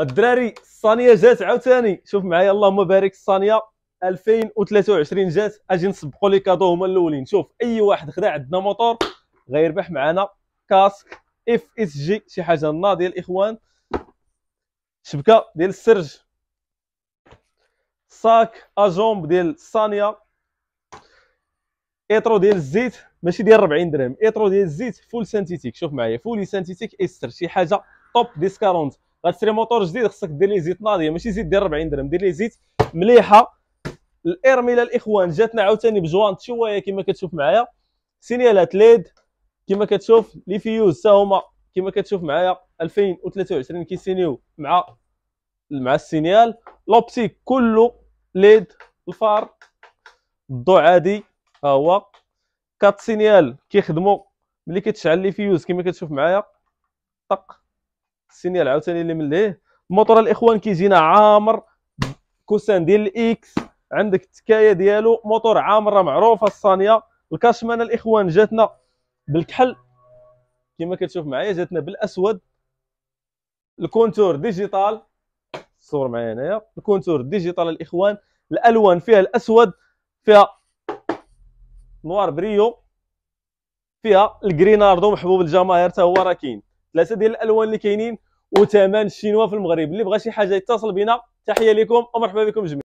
الدراري الصانيه جات عاوتاني شوف معايا اللهم بارك الصانيه 2023 جات اجي نسبقوا لي كادو هما الاولين شوف اي واحد خدا عندنا موتور غيربح معنا كاسك اف اس جي شي حاجه ناضيه الاخوان شبكه ديال السرج ساك اجومب ديال الصانيه ايترو ديال الزيت ماشي ديال 40 درهم ايترو ديال الزيت فول سانتيتيك شوف معايا فولي سانتيتيك استر شي حاجه توب ديسكارونت غتشري موتور جديد خصك دير ليه زيت ناضيه ماشي زيت ديال 40 درهم دير ليه زيت مليحه الارميلا الاخوان جاتنا عاوتاني بجوانت شويه كما كتشوف معايا سينيالات ليد كما كتشوف لي فيوز حتى هما كما كتشوف معايا 2023 كيسينيو مع مع السينيال لوبتيك كله ليد الفار الضو عادي ها هو كات سينيال كيخدموا ملي كتشعل لي فيوز كما كتشوف معايا طق السينيال عاوتاني اللي من ليه الاخوان كيجينا عامر كوسان ديال الاكس عندك التكايه ديالو موطور عامر راه معروفه الصانيه الكاشمانه الاخوان جاتنا بالكحل كما كتشوف معايا جاتنا بالاسود الكونتور ديجيتال صور معايا هنايا الكونتور ديجيتال الاخوان الالوان فيها الاسود فيها نوار بريو فيها الجريناردو محبوب الجماهير حتى هو راه كاين ثلاثه ديال الالوان اللي كاينين وثمن الشينوا في المغرب اللي بغى شي حاجه يتصل بنا تحيه لكم ومرحبا بكم جميعا